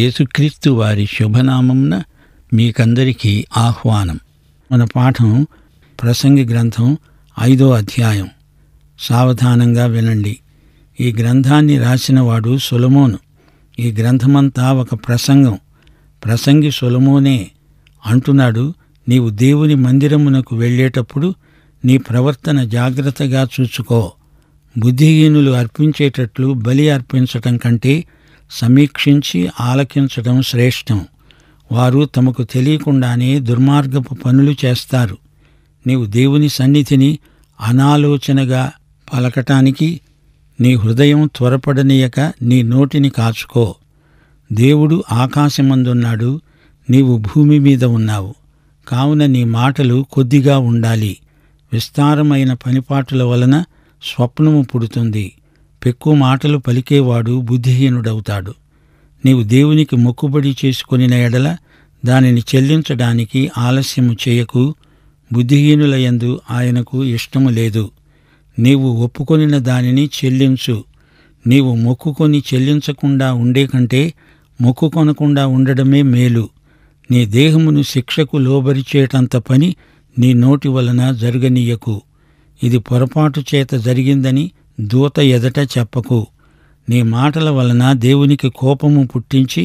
యేసుక్రీస్తు వారి శుభనామంన మీకందరికీ ఆహ్వానం మన పాఠం ప్రసంగి గ్రంథం ఐదో అధ్యాయం సావధానంగా వినండి ఈ గ్రంథాన్ని రాసినవాడు సులమోను ఈ గ్రంథమంతా ఒక ప్రసంగం ప్రసంగి సులమోనే అంటున్నాడు నీవు దేవుని మందిరమునకు వెళ్ళేటప్పుడు నీ ప్రవర్తన జాగ్రత్తగా చూసుకో బుద్ధిహీనులు అర్పించేటట్లు బలి అర్పించటం కంటే సమీక్షించి ఆలకించడం శ్రేష్టం వారు తమకు తెలియకుండానే దుర్మార్గపు పనులు చేస్తారు నీవు దేవుని సన్నిధిని అనాలోచనగా పలకటానికి నీ హృదయం త్వరపడనీయక నీ నోటిని కాచుకో దేవుడు ఆకాశమందున్నాడు నీవు భూమి మీద ఉన్నావు కావున నీ మాటలు కొద్దిగా ఉండాలి విస్తారమైన పనిపాటుల వలన స్వప్నము పుడుతుంది పెక్కు మాటలు పలికేవాడు బుద్ధిహీనుడవుతాడు నీవు దేవునికి మొక్కుబడి చేసుకొనిన ఎడల దానిని చెల్లించడానికి ఆలస్యము చేయకు బుద్ధిహీనులయందు ఆయనకు ఇష్టము లేదు నీవు ఒప్పుకొనిన దానిని చెల్లించు నీవు మొక్కుకొని చెల్లించకుండా ఉండే కంటే మొక్కుకొనకుండా ఉండడమే మేలు నీ దేహమును శిక్షకు లోబరిచేటంత పని నీ నోటి వలన జరగనీయకు ఇది పొరపాటు చేత జరిగిందని దూత ఎదట చెప్పకు నీ మాటల వలన దేవునికి కోపము పుట్టించి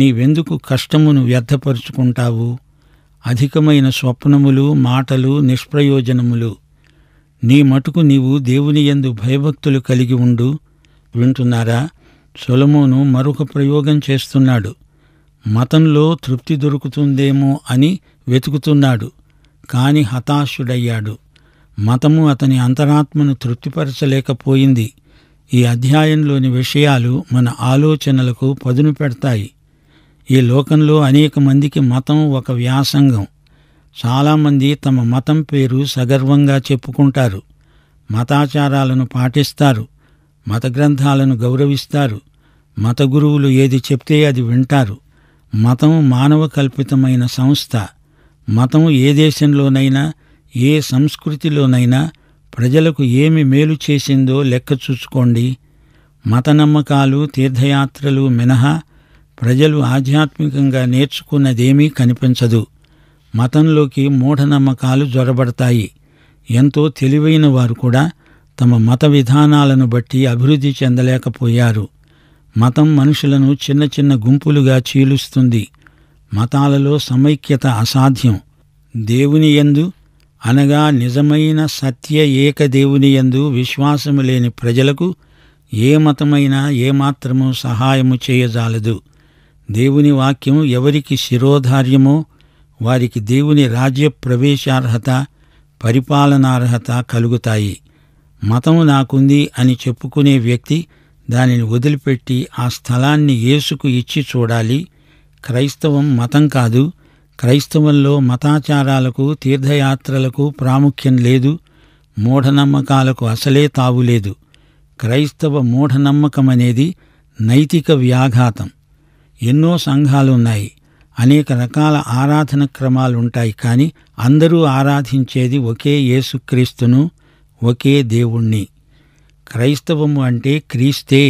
నీవెందుకు కష్టమును వ్యర్థపరుచుకుంటావు అధికమైన స్వప్నములు మాటలు నిష్ప్రయోజనములు నీ మటుకు నీవు దేవుని ఎందు భయభక్తులు కలిగి ఉండు వింటున్నారా సొలమోను మరొక ప్రయోగం చేస్తున్నాడు మతంలో తృప్తి దొరుకుతుందేమో అని వెతుకుతున్నాడు కాని హతాశుడయ్యాడు మతము అతని అంతరాత్మను తృప్తిపరచలేకపోయింది ఈ అధ్యాయంలోని విషయాలు మన ఆలోచనలకు పదును పెడతాయి ఈ లోకంలో అనేక మందికి మతం ఒక వ్యాసంగం చాలామంది తమ మతం పేరు సగర్వంగా చెప్పుకుంటారు మతాచారాలను పాటిస్తారు మత గ్రంథాలను గౌరవిస్తారు మత గురువులు ఏది చెప్తే అది వింటారు మతం మానవ కల్పితమైన సంస్థ మతం ఏ దేశంలోనైనా ఏ సంస్కృతిలోనైనా ప్రజలకు ఏమి మేలు చేసిందో లెక్క చూసుకోండి మత నమ్మకాలు తీర్థయాత్రలు మినహా ప్రజలు ఆధ్యాత్మికంగా నేర్చుకున్నదేమీ కనిపించదు మతంలోకి మూఢనమ్మకాలు జొరబడతాయి ఎంతో తెలివైన వారు కూడా తమ మత విధానాలను బట్టి అభివృద్ధి చెందలేకపోయారు మతం మనుషులను చిన్న చిన్న గుంపులుగా చీలుస్తుంది మతాలలో సమైక్యత అసాధ్యం దేవుని ఎందు అనగా నిజమైన సత్య ఏకదేవుని యందు విశ్వాసము లేని ప్రజలకు ఏ మతమైనా ఏమాత్రము సహాయము చేయజాలదు దేవుని వాక్యం ఎవరికి శిరోధార్యమో వారికి దేవుని రాజ్య ప్రవేశార్హత పరిపాలనార్హత కలుగుతాయి మతం నాకుంది అని చెప్పుకునే వ్యక్తి దానిని వదిలిపెట్టి ఆ స్థలాన్ని యేసుకు ఇచ్చి చూడాలి క్రైస్తవం మతం కాదు క్రైస్తవంలో మతాచారాలకు తీర్థయాత్రలకు ప్రాముఖ్యం లేదు మూఢనమ్మకాలకు అసలే తావులేదు క్రైస్తవ మూఢనమ్మకమనేది నైతిక వ్యాఘాతం ఎన్నో సంఘాలున్నాయి అనేక రకాల ఆరాధన క్రమాలుంటాయి కానీ అందరూ ఆరాధించేది ఒకే యేసుక్రీస్తును ఒకే దేవుణ్ణి క్రైస్తవము అంటే క్రీస్తే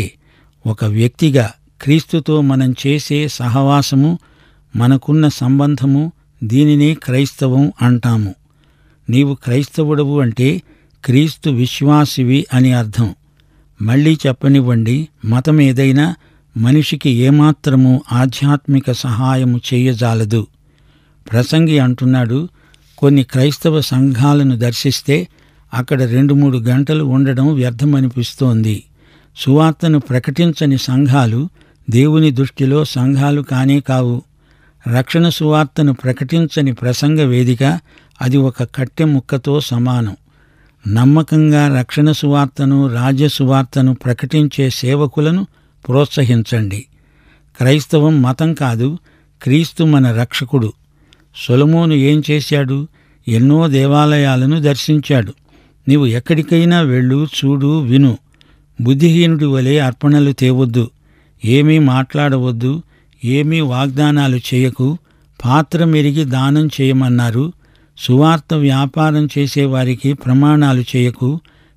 ఒక వ్యక్తిగా క్రీస్తుతో మనం చేసే సహవాసము మనకున్న సంబంధము దీనినే క్రైస్తవం అంటాము నీవు క్రైస్తవుడవు అంటే క్రీస్తు విశ్వాసివి అని అర్థం మళ్ళీ చెప్పనివ్వండి మతం ఏదైనా మనిషికి ఏమాత్రము ఆధ్యాత్మిక సహాయము చేయజాలదు ప్రసంగి అంటున్నాడు కొన్ని క్రైస్తవ సంఘాలను దర్శిస్తే అక్కడ రెండు మూడు గంటలు ఉండడం వ్యర్థమనిపిస్తోంది సువార్తను ప్రకటించని సంఘాలు దేవుని దృష్టిలో సంఘాలు కానే కావు రక్షణ సువార్తను ప్రకటించని ప్రసంగ వేదిక అది ఒక కట్టె ముక్కతో సమానం నమ్మకంగా రక్షణ సువార్తను రాజ్య సువార్తను ప్రకటించే సేవకులను ప్రోత్సహించండి క్రైస్తవం మతం కాదు క్రీస్తు మన రక్షకుడు సొలమోను ఏం చేశాడు ఎన్నో దేవాలయాలను దర్శించాడు నీవు ఎక్కడికైనా వెళ్ళు చూడు విను బుద్ధిహీనుడి వలె అర్పణలు తేవద్దు ఏమీ మాట్లాడవద్దు ఏమీ వాగ్దానాలు చేయకు పాత్రమెరిగి దానం చేయమన్నారు సువార్త వ్యాపారం చేసేవారికి ప్రమాణాలు చేయకు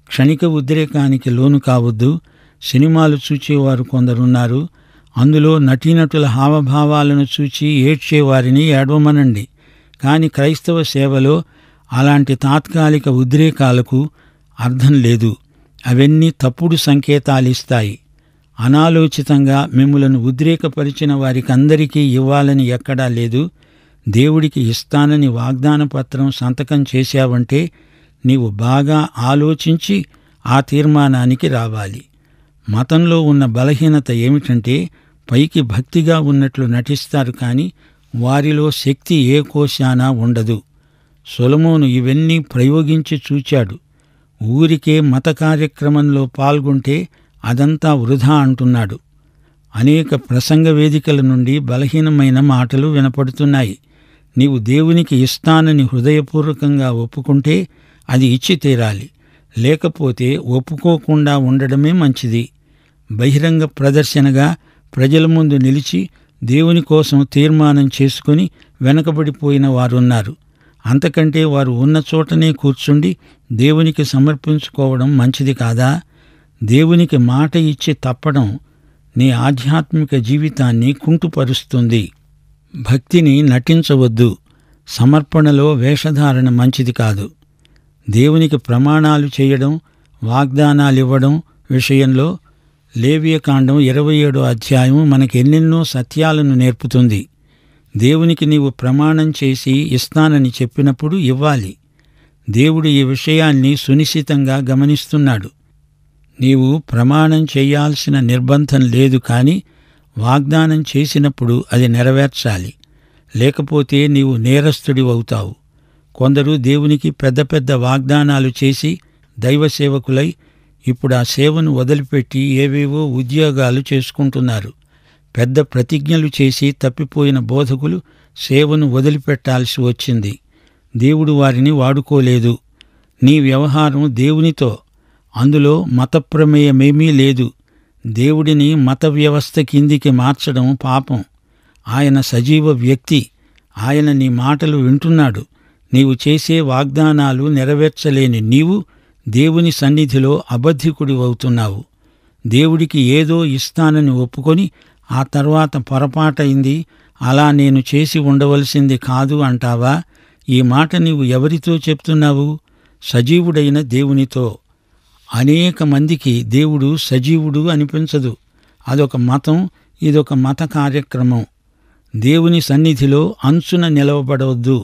క్షణిక ఉద్రేకానికి లోను కావద్దు సినిమాలు చూచేవారు కొందరున్నారు అందులో నటీనటుల హావభావాలను చూచి ఏడ్చేవారిని ఏడవమనండి కానీ క్రైస్తవ సేవలో అలాంటి తాత్కాలిక ఉద్రేకాలకు అర్థం లేదు అవన్నీ తప్పుడు సంకేతాలిస్తాయి అనాలోచితంగా మిమ్మలను ఉద్రేకపరిచిన వారికందరికీ ఇవ్వాలని ఎక్కడా లేదు దేవుడికి ఇస్తానని వాగ్దాన పత్రం సంతకం చేశావంటే నీవు బాగా ఆలోచించి ఆ తీర్మానానికి రావాలి మతంలో ఉన్న బలహీనత ఏమిటంటే పైకి భక్తిగా ఉన్నట్లు నటిస్తారు కానీ వారిలో శక్తి ఏ కోశానా ఉండదు సొలమోను ఇవన్నీ ప్రయోగించి చూచాడు ఊరికే మత కార్యక్రమంలో పాల్గొంటే అదంతా వృధా అంటున్నాడు అనేక ప్రసంగ వేదికల నుండి బలహీనమైన మాటలు వినపడుతున్నాయి నీవు దేవునికి ఇస్తానని హృదయపూర్వకంగా ఒప్పుకుంటే అది ఇచ్చి తీరాలి లేకపోతే ఒప్పుకోకుండా ఉండడమే మంచిది బహిరంగ ప్రదర్శనగా ప్రజల ముందు నిలిచి దేవుని కోసం తీర్మానం చేసుకుని వెనకబడిపోయిన వారున్నారు అంతకంటే వారు ఉన్న చోటనే కూర్చుండి దేవునికి సమర్పించుకోవడం మంచిది కాదా దేవునికి మాట ఇచ్చి తప్పడం నీ ఆధ్యాత్మిక జీవితాన్ని కుంటుపరుస్తుంది భక్తిని నటించవద్దు సమర్పణలో వేషధారణ మంచిది కాదు దేవునికి ప్రమాణాలు చేయడం వాగ్దానాలివ్వడం విషయంలో లేవియకాండం ఇరవై ఏడో అధ్యాయం మనకెన్నెన్నో సత్యాలను నేర్పుతుంది దేవునికి నీవు ప్రమాణం చేసి ఇస్తానని చెప్పినప్పుడు ఇవ్వాలి దేవుడు ఈ విషయాన్ని సునిశ్చితంగా గమనిస్తున్నాడు నీవు ప్రమాణం చేయాల్సిన నిర్బంధం లేదు కాని వాగ్దానం చేసినప్పుడు అది నెరవేర్చాలి లేకపోతే నీవు అవుతావు కొందరు దేవునికి పెద్ద పెద్ద వాగ్దానాలు చేసి దైవ సేవకులై ఇప్పుడు ఆ సేవను వదిలిపెట్టి ఏవేవో ఉద్యోగాలు చేసుకుంటున్నారు పెద్ద ప్రతిజ్ఞలు చేసి తప్పిపోయిన బోధకులు సేవను వదిలిపెట్టాల్సి వచ్చింది దేవుడు వారిని వాడుకోలేదు నీ వ్యవహారం దేవునితో అందులో మతప్రమేయమేమీ లేదు దేవుడిని మత వ్యవస్థ కిందికి మార్చడం పాపం ఆయన సజీవ వ్యక్తి ఆయన నీ మాటలు వింటున్నాడు నీవు చేసే వాగ్దానాలు నెరవేర్చలేని నీవు దేవుని సన్నిధిలో అబద్ధికుడి అవుతున్నావు దేవుడికి ఏదో ఇస్తానని ఒప్పుకొని ఆ తర్వాత పొరపాటైంది అలా నేను చేసి ఉండవలసింది కాదు అంటావా ఈ మాట నీవు ఎవరితో చెప్తున్నావు సజీవుడైన దేవునితో అనేక మందికి దేవుడు సజీవుడు అనిపించదు అదొక మతం ఇదొక మత కార్యక్రమం దేవుని సన్నిధిలో అంచున నిలవబడవద్దు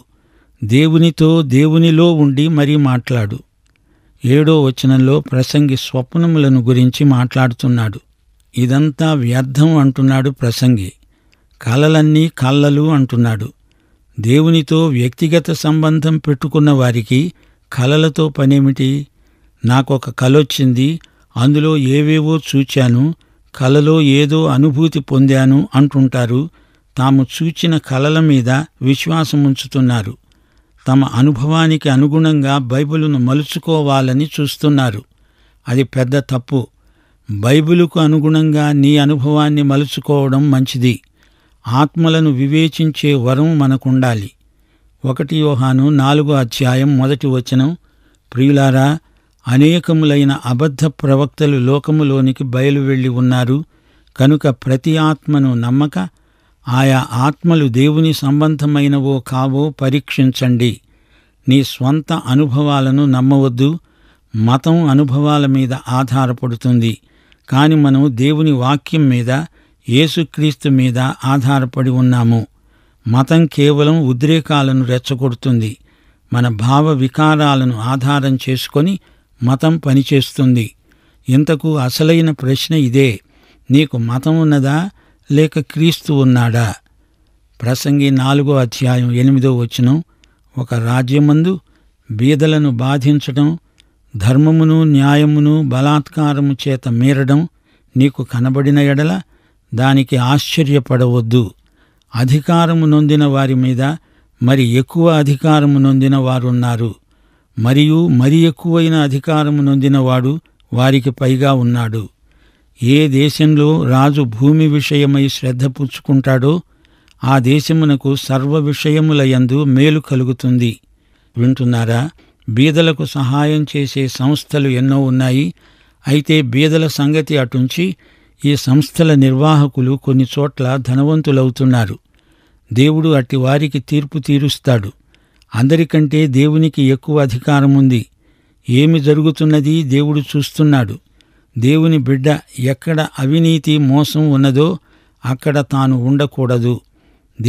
దేవునితో దేవునిలో ఉండి మరీ మాట్లాడు ఏడో వచనంలో ప్రసంగి స్వప్నములను గురించి మాట్లాడుతున్నాడు ఇదంతా వ్యర్థం అంటున్నాడు ప్రసంగి కలలన్నీ కళ్ళలు అంటున్నాడు దేవునితో వ్యక్తిగత సంబంధం పెట్టుకున్న వారికి కలలతో పనేమిటి నాకొక కలొచ్చింది అందులో ఏవేవో చూచాను కలలో ఏదో అనుభూతి పొందాను అంటుంటారు తాము చూచిన కలల మీద విశ్వాసముంచుతున్నారు తమ అనుభవానికి అనుగుణంగా బైబిలును మలుచుకోవాలని చూస్తున్నారు అది పెద్ద తప్పు బైబిలుకు అనుగుణంగా నీ అనుభవాన్ని మలుచుకోవడం మంచిది ఆత్మలను వివేచించే వరం మనకుండాలి ఒకటి యోహాను నాలుగో అధ్యాయం మొదటి వచనం ప్రియులారా అనేకములైన అబద్ధ ప్రవక్తలు లోకములోనికి బయలువెళ్ళి ఉన్నారు కనుక ప్రతి ఆత్మను నమ్మక ఆయా ఆత్మలు దేవుని సంబంధమైనవో కావో పరీక్షించండి నీ స్వంత అనుభవాలను నమ్మవద్దు మతం అనుభవాల మీద ఆధారపడుతుంది కాని మనం దేవుని వాక్యం మీద యేసుక్రీస్తు మీద ఆధారపడి ఉన్నాము మతం కేవలం ఉద్రేకాలను రెచ్చగొడుతుంది మన భావ వికారాలను ఆధారం చేసుకొని మతం పనిచేస్తుంది ఇంతకు అసలైన ప్రశ్న ఇదే నీకు మతం ఉన్నదా లేక క్రీస్తు ఉన్నాడా ప్రసంగి నాలుగో అధ్యాయం ఎనిమిదో వచనం ఒక రాజ్యమందు బీదలను బాధించటం ధర్మమును న్యాయమును బలాత్కారము చేత మీరడం నీకు కనబడిన ఎడల దానికి ఆశ్చర్యపడవద్దు అధికారము నొందిన వారి మీద మరి ఎక్కువ అధికారము నొందిన వారున్నారు మరియు మరి ఎక్కువైన అధికారము నొందినవాడు వారికి పైగా ఉన్నాడు ఏ దేశంలో రాజు భూమి విషయమై శ్రద్ధ పుచ్చుకుంటాడో ఆ దేశమునకు సర్వ విషయములయందు మేలు కలుగుతుంది వింటున్నారా బీదలకు సహాయం చేసే సంస్థలు ఎన్నో ఉన్నాయి అయితే బీదల సంగతి అటుంచి ఈ సంస్థల నిర్వాహకులు కొన్ని చోట్ల ధనవంతులవుతున్నారు దేవుడు అట్టి వారికి తీర్పు తీరుస్తాడు అందరికంటే దేవునికి ఎక్కువ అధికారముంది ఏమి జరుగుతున్నది దేవుడు చూస్తున్నాడు దేవుని బిడ్డ ఎక్కడ అవినీతి మోసం ఉన్నదో అక్కడ తాను ఉండకూడదు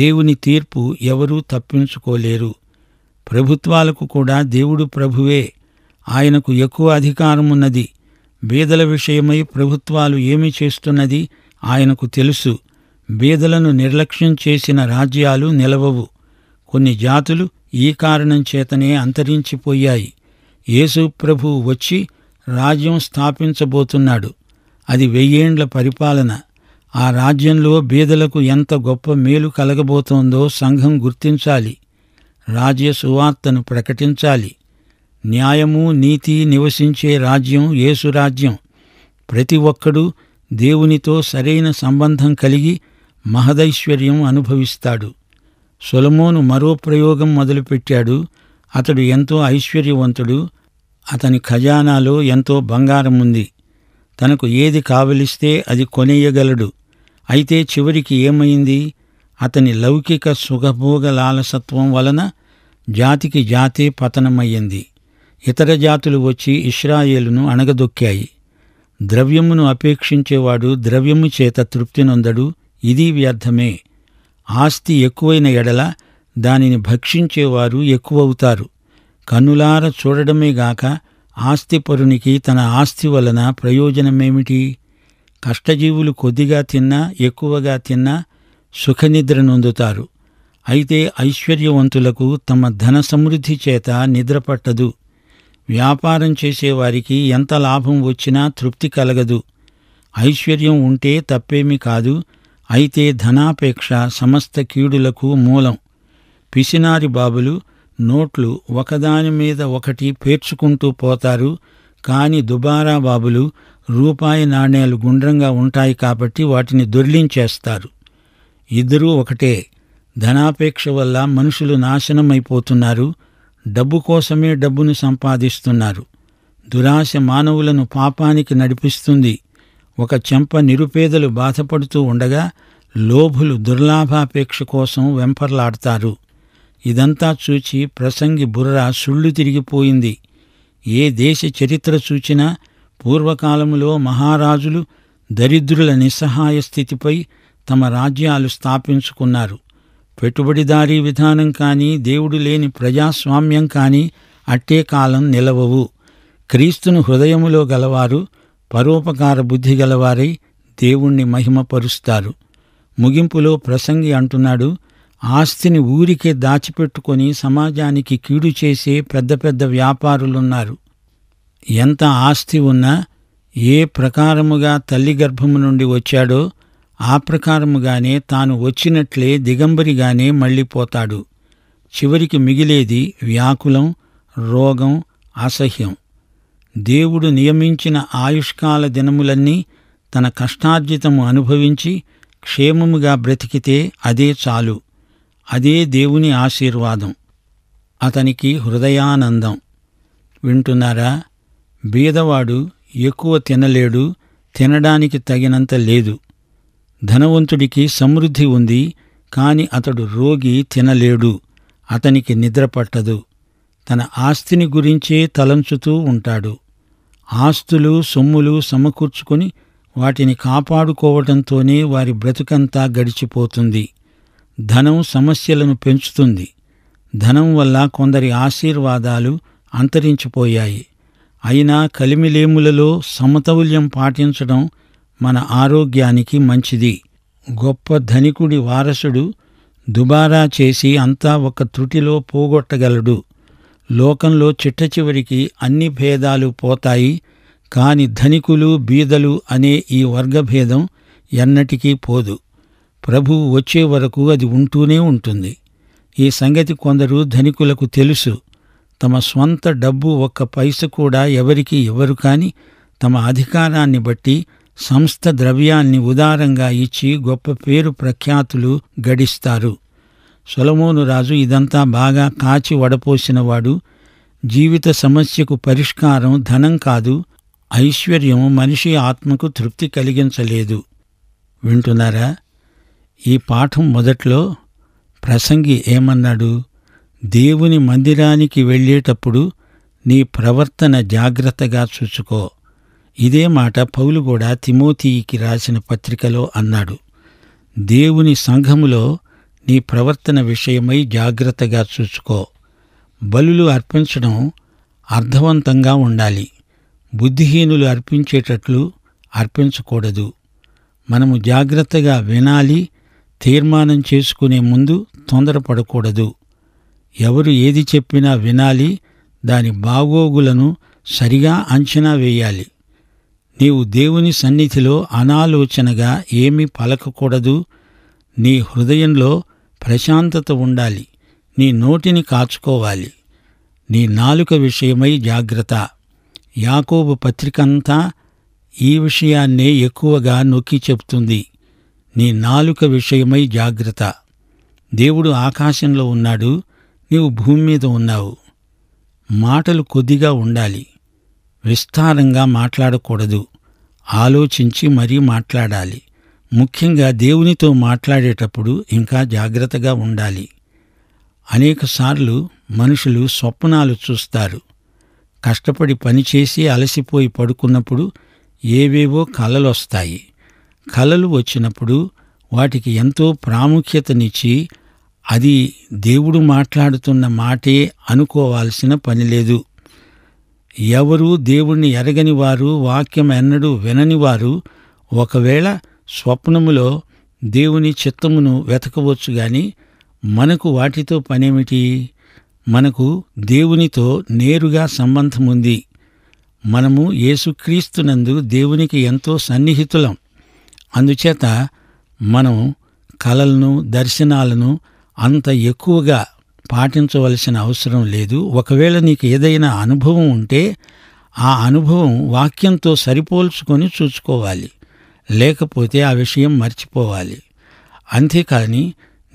దేవుని తీర్పు ఎవరూ తప్పించుకోలేరు ప్రభుత్వాలకు కూడా దేవుడు ప్రభువే ఆయనకు ఎక్కువ అధికారమున్నది బీదల విషయమై ప్రభుత్వాలు ఏమి చేస్తున్నది ఆయనకు తెలుసు బీదలను నిర్లక్ష్యం చేసిన రాజ్యాలు నిలవవు కొన్ని జాతులు ఈ కారణం చేతనే అంతరించిపోయాయి యేసు ప్రభు వచ్చి రాజ్యం స్థాపించబోతున్నాడు అది వెయ్యేండ్ల పరిపాలన ఆ రాజ్యంలో బీదలకు ఎంత గొప్ప మేలు కలగబోతోందో సంఘం గుర్తించాలి రాజ్య సువార్తను ప్రకటించాలి న్యాయము నీతి నివసించే రాజ్యం యేసు రాజ్యం ప్రతి ఒక్కడూ దేవునితో సరైన సంబంధం కలిగి మహదైశ్వర్యం అనుభవిస్తాడు సొలమోను మరో ప్రయోగం మొదలుపెట్టాడు అతడు ఎంతో ఐశ్వర్యవంతుడు అతని ఖజానాలో ఎంతో బంగారం ఉంది తనకు ఏది కావలిస్తే అది కొనేయగలడు అయితే చివరికి ఏమైంది అతని లౌకిక సుఖభోగ లాలసత్వం వలన జాతికి జాతే పతనమయ్యింది ఇతర జాతులు వచ్చి ఇస్రాయేలును అణగదొక్కాయి ద్రవ్యమును అపేక్షించేవాడు ద్రవ్యము చేత తృప్తినొందడు ఇది వ్యర్థమే ఆస్తి ఎక్కువైన ఎడల దానిని భక్షించేవారు ఎక్కువవుతారు కన్నులార చూడడమేగాక ఆస్తిపరునికి తన ఆస్తి వలన ప్రయోజనమేమిటి కష్టజీవులు కొద్దిగా తిన్నా ఎక్కువగా తిన్నా సుఖనిద్ర నొందుతారు అయితే ఐశ్వర్యవంతులకు తమ ధన సమృద్ధి చేత నిద్రపట్టదు వ్యాపారం చేసేవారికి ఎంత లాభం వచ్చినా తృప్తి కలగదు ఐశ్వర్యం ఉంటే తప్పేమీ కాదు అయితే ధనాపేక్ష సమస్త కీడులకు మూలం పిసినారి బాబులు నోట్లు ఒకదాని మీద ఒకటి పేర్చుకుంటూ పోతారు కాని దుబారా బాబులు రూపాయి నాణేలు గుండ్రంగా ఉంటాయి కాబట్టి వాటిని దొర్లించేస్తారు ఇద్దరూ ఒకటే ధనాపేక్ష వల్ల మనుషులు నాశనమైపోతున్నారు డబ్బు కోసమే డబ్బును సంపాదిస్తున్నారు దురాశ మానవులను పాపానికి నడిపిస్తుంది ఒక చెంప నిరుపేదలు బాధపడుతూ ఉండగా లోభులు దుర్లాభాపేక్ష కోసం వెంపర్లాడతారు ఇదంతా చూచి ప్రసంగి బుర్ర సుళ్ళు తిరిగిపోయింది ఏ దేశ చరిత్ర చూచినా పూర్వకాలములో మహారాజులు దరిద్రుల నిస్సహాయ స్థితిపై తమ రాజ్యాలు స్థాపించుకున్నారు పెట్టుబడిదారీ విధానం కానీ దేవుడు లేని ప్రజాస్వామ్యం కానీ అట్టే కాలం నిలవవు క్రీస్తును హృదయములో గలవారు పరోపకార బుద్ధి గలవారై దేవుణ్ణి మహిమపరుస్తారు ముగింపులో ప్రసంగి అంటున్నాడు ఆస్తిని ఊరికే దాచిపెట్టుకొని సమాజానికి కీడు చేసే పెద్ద పెద్ద వ్యాపారులున్నారు ఎంత ఆస్తి ఉన్నా ఏ ప్రకారముగా తల్లి గర్భము నుండి వచ్చాడో ఆ ప్రకారముగానే తాను వచ్చినట్లే దిగంబరిగానే మళ్ళీపోతాడు చివరికి మిగిలేది వ్యాకులం రోగం అసహ్యం దేవుడు నియమించిన ఆయుష్కాల దినములన్నీ తన కష్టార్జితము అనుభవించి క్షేమముగా బ్రతికితే అదే చాలు అదే దేవుని ఆశీర్వాదం అతనికి హృదయానందం వింటున్నారా బీదవాడు ఎక్కువ తినలేడు తినడానికి తగినంత లేదు ధనవంతుడికి సమృద్ధి ఉంది కాని అతడు రోగి తినలేడు అతనికి నిద్రపట్టదు తన ఆస్తిని గురించే తలంచుతూ ఉంటాడు ఆస్తులు సొమ్ములు సమకూర్చుకొని వాటిని కాపాడుకోవటంతోనే వారి బ్రతుకంతా గడిచిపోతుంది ధనం సమస్యలను పెంచుతుంది ధనం వల్ల కొందరి ఆశీర్వాదాలు అంతరించిపోయాయి అయినా కలిమిలేములలో సమతౌల్యం పాటించడం మన ఆరోగ్యానికి మంచిది గొప్ప ధనికుడి వారసుడు దుబారా చేసి అంతా ఒక త్రుటిలో పోగొట్టగలడు లోకంలో చిట్ట చివరికి అన్ని భేదాలు పోతాయి కాని ధనికులు బీదలు అనే ఈ వర్గభేదం ఎన్నటికీ పోదు ప్రభు వచ్చే వరకు అది ఉంటూనే ఉంటుంది ఈ సంగతి కొందరు ధనికులకు తెలుసు తమ స్వంత డబ్బు ఒక్క పైస కూడా ఎవరికి ఇవ్వరు కాని తమ అధికారాన్ని బట్టి సంస్థ ద్రవ్యాన్ని ఉదారంగా ఇచ్చి గొప్ప పేరు ప్రఖ్యాతులు గడిస్తారు సొలమోను రాజు ఇదంతా బాగా కాచి వడపోసినవాడు జీవిత సమస్యకు పరిష్కారం ధనం కాదు ఐశ్వర్యం మనిషి ఆత్మకు తృప్తి కలిగించలేదు వింటున్నారా ఈ పాఠం మొదట్లో ప్రసంగి ఏమన్నాడు దేవుని మందిరానికి వెళ్ళేటప్పుడు నీ ప్రవర్తన జాగ్రత్తగా చూసుకో ఇదే మాట పౌలు కూడా తిమోతికి రాసిన పత్రికలో అన్నాడు దేవుని సంఘములో నీ ప్రవర్తన విషయమై జాగ్రత్తగా చూసుకో బలులు అర్పించడం అర్థవంతంగా ఉండాలి బుద్ధిహీనులు అర్పించేటట్లు అర్పించకూడదు మనము జాగ్రత్తగా వినాలి తీర్మానం చేసుకునే ముందు తొందరపడకూడదు ఎవరు ఏది చెప్పినా వినాలి దాని బాగోగులను సరిగా అంచనా వేయాలి నీవు దేవుని సన్నిధిలో అనాలోచనగా ఏమీ పలకకూడదు నీ హృదయంలో ప్రశాంతత ఉండాలి నీ నోటిని కాచుకోవాలి నీ నాలుక విషయమై జాగ్రత్త యాకోబు పత్రికంతా ఈ విషయాన్నే ఎక్కువగా నొక్కి చెప్తుంది నీ నాలుక విషయమై జాగ్రత్త దేవుడు ఆకాశంలో ఉన్నాడు నీవు భూమి మీద ఉన్నావు మాటలు కొద్దిగా ఉండాలి విస్తారంగా మాట్లాడకూడదు ఆలోచించి మరీ మాట్లాడాలి ముఖ్యంగా దేవునితో మాట్లాడేటప్పుడు ఇంకా జాగ్రత్తగా ఉండాలి అనేకసార్లు మనుషులు స్వప్నాలు చూస్తారు కష్టపడి పనిచేసి అలసిపోయి పడుకున్నప్పుడు ఏవేవో కలలొస్తాయి కలలు వచ్చినప్పుడు వాటికి ఎంతో ప్రాముఖ్యతనిచ్చి అది దేవుడు మాట్లాడుతున్న మాటే అనుకోవాల్సిన పనిలేదు ఎవరూ దేవుణ్ణి ఎరగని వారు వాక్యం ఎన్నడూ వినని వారు ఒకవేళ స్వప్నములో దేవుని చిత్తమును వెతకవచ్చు గాని మనకు వాటితో పనేమిటి మనకు దేవునితో నేరుగా సంబంధముంది మనము యేసుక్రీస్తునందు దేవునికి ఎంతో సన్నిహితులం అందుచేత మనం కలలను దర్శనాలను అంత ఎక్కువగా పాటించవలసిన అవసరం లేదు ఒకవేళ నీకు ఏదైనా అనుభవం ఉంటే ఆ అనుభవం వాక్యంతో సరిపోల్చుకొని చూసుకోవాలి లేకపోతే ఆ విషయం మర్చిపోవాలి అంతేకాని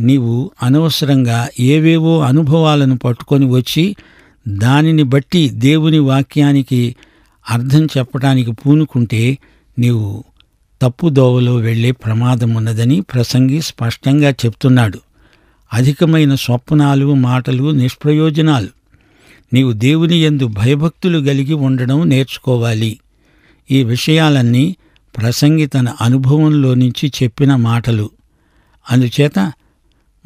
నీవు అనవసరంగా ఏవేవో అనుభవాలను పట్టుకొని వచ్చి దానిని బట్టి దేవుని వాక్యానికి అర్థం చెప్పడానికి పూనుకుంటే నీవు తప్పుదోవలో వెళ్లే ప్రమాదం ఉన్నదని ప్రసంగి స్పష్టంగా చెప్తున్నాడు అధికమైన స్వప్నాలు మాటలు నిష్ప్రయోజనాలు నీవు దేవుని ఎందు భయభక్తులు కలిగి ఉండడం నేర్చుకోవాలి ఈ విషయాలన్నీ ప్రసంగి తన అనుభవంలో నుంచి చెప్పిన మాటలు అందుచేత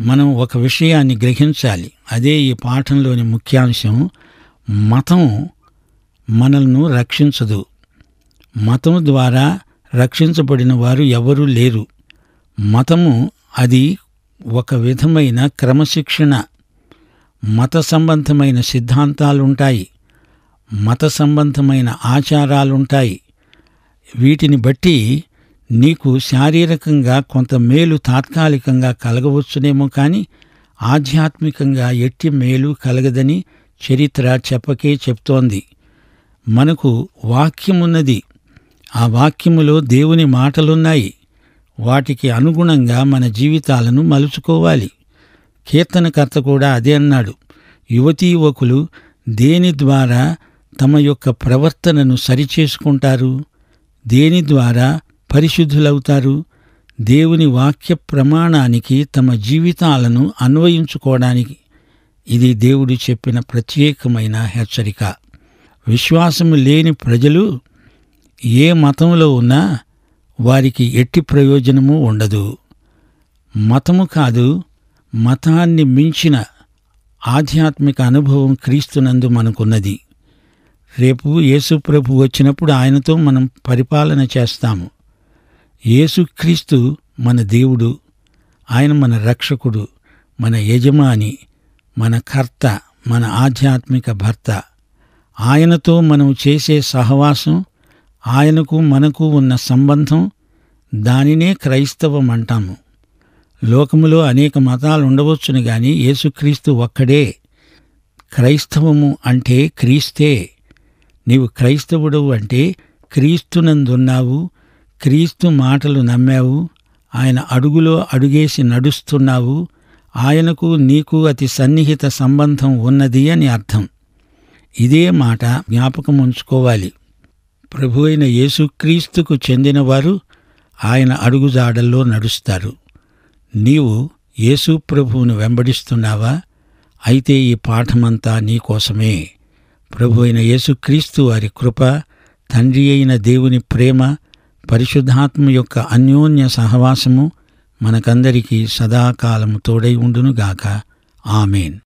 మనం ఒక విషయాన్ని గ్రహించాలి అదే ఈ పాఠంలోని ముఖ్యాంశం మతం మనల్ని రక్షించదు మతం ద్వారా రక్షించబడిన వారు ఎవరూ లేరు మతము అది ఒక విధమైన క్రమశిక్షణ మత సంబంధమైన సిద్ధాంతాలుంటాయి మత సంబంధమైన ఆచారాలుంటాయి వీటిని బట్టి నీకు శారీరకంగా కొంత మేలు తాత్కాలికంగా కలగవచ్చునేమో కానీ ఆధ్యాత్మికంగా ఎట్టి మేలు కలగదని చరిత్ర చెప్పకే చెప్తోంది మనకు వాక్యమున్నది ఆ వాక్యములో దేవుని మాటలున్నాయి వాటికి అనుగుణంగా మన జీవితాలను మలుచుకోవాలి కీర్తనకర్త కూడా అదే అన్నాడు యువతీ యువకులు దేని ద్వారా తమ యొక్క ప్రవర్తనను సరిచేసుకుంటారు దేని ద్వారా పరిశుద్ధులవుతారు దేవుని వాక్య ప్రమాణానికి తమ జీవితాలను అన్వయించుకోవడానికి ఇది దేవుడు చెప్పిన ప్రత్యేకమైన హెచ్చరిక విశ్వాసము లేని ప్రజలు ఏ మతంలో ఉన్నా వారికి ఎట్టి ప్రయోజనము ఉండదు మతము కాదు మతాన్ని మించిన ఆధ్యాత్మిక అనుభవం క్రీస్తునందు మనకున్నది రేపు ప్రభు వచ్చినప్పుడు ఆయనతో మనం పరిపాలన చేస్తాము యేసుక్రీస్తు మన దేవుడు ఆయన మన రక్షకుడు మన యజమాని మన కర్త మన ఆధ్యాత్మిక భర్త ఆయనతో మనం చేసే సహవాసం ఆయనకు మనకు ఉన్న సంబంధం దానినే క్రైస్తవం అంటాము లోకములో అనేక మతాలు ఉండవచ్చును గాని యేసుక్రీస్తు ఒక్కడే క్రైస్తవము అంటే క్రీస్తే నీవు క్రైస్తవుడు అంటే క్రీస్తునందున్నావు క్రీస్తు మాటలు నమ్మావు ఆయన అడుగులో అడుగేసి నడుస్తున్నావు ఆయనకు నీకు అతి సన్నిహిత సంబంధం ఉన్నది అని అర్థం ఇదే మాట జ్ఞాపకం ఉంచుకోవాలి ప్రభు అయిన యేసుక్రీస్తుకు చెందినవారు ఆయన అడుగుజాడల్లో నడుస్తారు నీవు యేసు ప్రభువును వెంబడిస్తున్నావా అయితే ఈ పాఠమంతా నీకోసమే ప్రభు అయిన యేసుక్రీస్తు వారి కృప తండ్రి అయిన దేవుని ప్రేమ పరిశుద్ధాత్మ యొక్క అన్యోన్య సహవాసము మనకందరికీ సదాకాలము తోడై ఉండునుగాక ఆమెన్